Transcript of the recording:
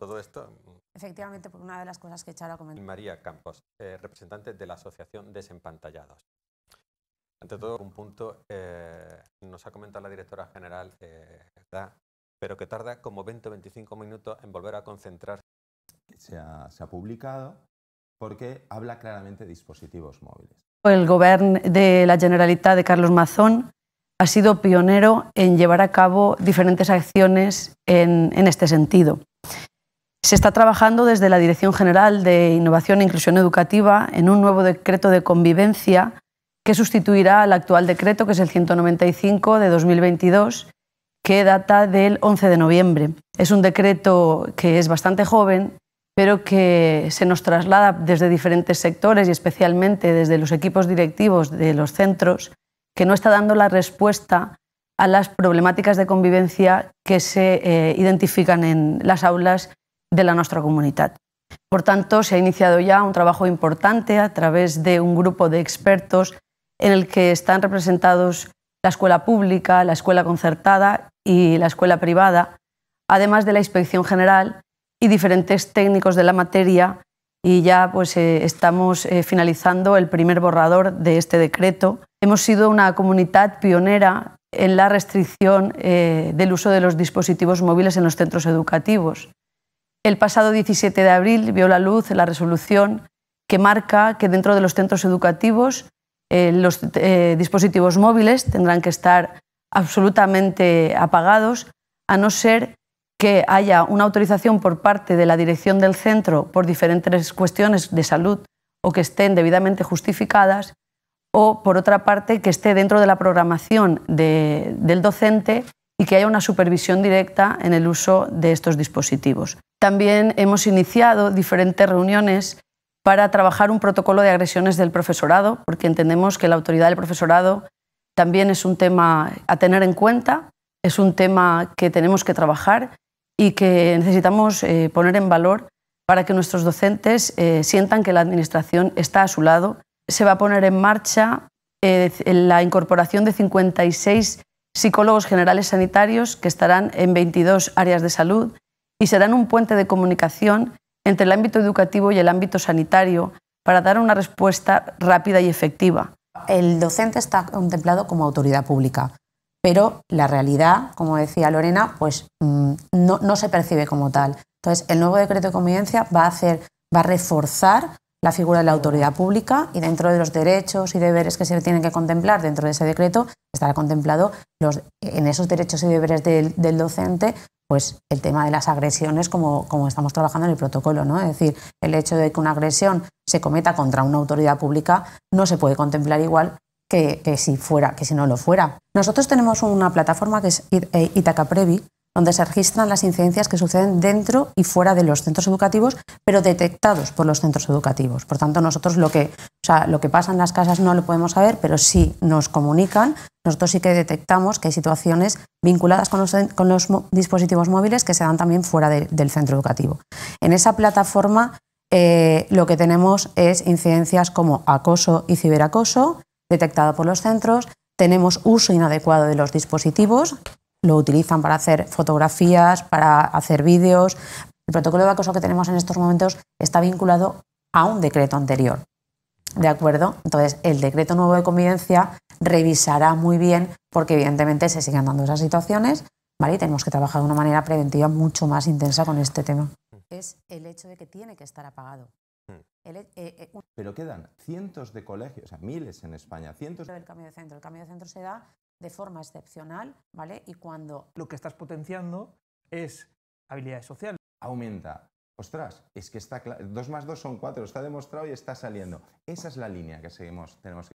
todo esto. Mm, Efectivamente, por una de las cosas que Charo María Campos, eh, representante de la Asociación Desempantallados. Ante todo, un punto, eh, nos ha comentado la directora general, eh, pero que tarda como 20 o 25 minutos en volver a concentrarse. Se ha, publicado porque habla claramente de dispositivos móviles. El gobierno de la Generalitat de Carlos Mazón ha sido pionero en llevar a cabo diferentes acciones en este sentido. Se está trabajando desde la Dirección General de Innovación e Inclusión Educativa en un nuevo decreto de convivencia que sustituirá al actual decreto, que es el 195 de 2022, que data del 11 de noviembre. Es un decreto que es bastante joven, pero que se nos traslada desde diferentes sectores y especialmente desde los equipos directivos de los centros, que no está dando la respuesta a las problemáticas de convivencia que se eh, identifican en las aulas de la nuestra comunidad, Por tanto, se ha iniciado ya un trabajo importante a través de un grupo de expertos en el que están representados la escuela pública, la escuela concertada y la escuela privada, además de la Inspección General y diferentes técnicos de la materia. Y ya pues, eh, estamos eh, finalizando el primer borrador de este decreto. Hemos sido una comunidad pionera en la restricción eh, del uso de los dispositivos móviles en los centros educativos. El pasado 17 de abril vio la luz la resolución que marca que dentro de los centros educativos eh, los eh, dispositivos móviles tendrán que estar absolutamente apagados, a no ser que haya una autorización por parte de la dirección del centro por diferentes cuestiones de salud o que estén debidamente justificadas, o por otra parte que esté dentro de la programación del docente y que haya una supervisión directa en el uso de estos dispositivos. También hemos iniciado diferentes reuniones para trabajar un protocolo de agresiones del profesorado, porque entendemos que la autoridad del profesorado también es un tema a tener en cuenta, es un tema que tenemos que trabajar y que necesitamos eh, poner en valor para que nuestros docentes eh, sientan que la Administración está a su lado. Se va a poner en marcha eh, la incorporación de 56 psicólogos generales sanitarios que estarán en 22 áreas de salud y serán un puente de comunicación entre el ámbito educativo y el ámbito sanitario para dar una respuesta rápida y efectiva. El docente está contemplado como autoridad pública, pero la realidad, como decía Lorena, pues mm, no, se percibe como tal. Entonces, el nuevo decreto de convivencia va a, hacer, va a reforzar la figura de la autoridad pública y dentro de los derechos y deberes que se tienen que contemplar dentro de ese decreto estará contemplado los, en esos derechos y deberes del, del, docente pues el tema de las agresiones como, como estamos trabajando en el protocolo, ¿no? Es decir, el hecho de que una agresión se cometa contra una autoridad pública no se puede contemplar igual que, si fuera, que si no lo fuera. Nosotros tenemos una plataforma que es Itaca eh, Previ, donde se registran las incidencias que suceden dentro y fuera de los centros educativos, pero detectados por los centros educativos. Por tanto, nosotros lo que, sea, lo que pasa en las casas no lo podemos saber, pero sí nos comunican nosotros sí que detectamos que hay situaciones vinculadas con los, dispositivos móviles que se dan también fuera del centro educativo. En esa plataforma eh, lo que tenemos es incidencias como acoso y ciberacoso, detectado por los centros, tenemos uso inadecuado de los dispositivos, lo utilizan para hacer fotografías, para hacer vídeos. El protocolo de acoso que tenemos en estos momentos está vinculado a un decreto anterior. ¿De acuerdo? Entonces, el decreto nuevo de convivencia revisará muy bien porque evidentemente se siguen dando esas situaciones, ¿vale? Y tenemos que trabajar de una manera preventiva mucho más intensa con este tema. Mm. Es el hecho de que tiene que estar apagado. Mm. Eh, eh, Pero quedan cientos de colegios, o sea, miles en España, cientos. El cambio de centro, el cambio de centro se da de forma excepcional, ¿vale? Y cuando lo que estás potenciando es habilidades sociales. Aumenta ostras, es que está claro dos más dos son cuatro. está demostrado y está saliendo. Esa es la línea que seguimos, tenemos que